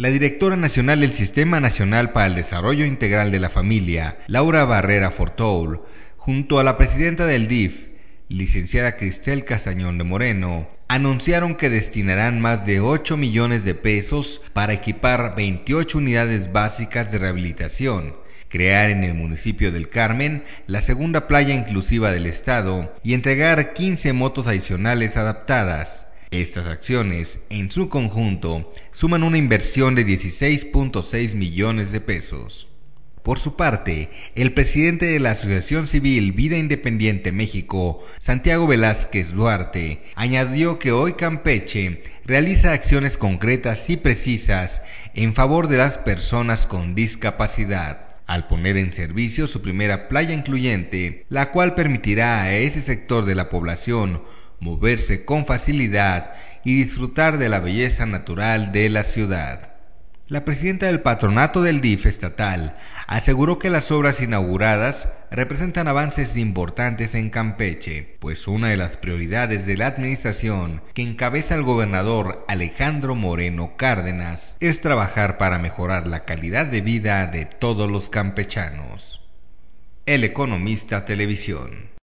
La directora nacional del Sistema Nacional para el Desarrollo Integral de la Familia, Laura Barrera Fortoul, junto a la presidenta del DIF, licenciada Cristel Castañón de Moreno, anunciaron que destinarán más de 8 millones de pesos para equipar 28 unidades básicas de rehabilitación, crear en el municipio del Carmen la segunda playa inclusiva del estado y entregar 15 motos adicionales adaptadas estas acciones, en su conjunto, suman una inversión de 16.6 millones de pesos. Por su parte, el presidente de la Asociación Civil Vida Independiente México, Santiago Velázquez Duarte, añadió que hoy Campeche realiza acciones concretas y precisas en favor de las personas con discapacidad al poner en servicio su primera playa incluyente, la cual permitirá a ese sector de la población moverse con facilidad y disfrutar de la belleza natural de la ciudad. La presidenta del patronato del DIF estatal aseguró que las obras inauguradas representan avances importantes en Campeche, pues una de las prioridades de la administración que encabeza el gobernador Alejandro Moreno Cárdenas es trabajar para mejorar la calidad de vida de todos los campechanos. El Economista Televisión.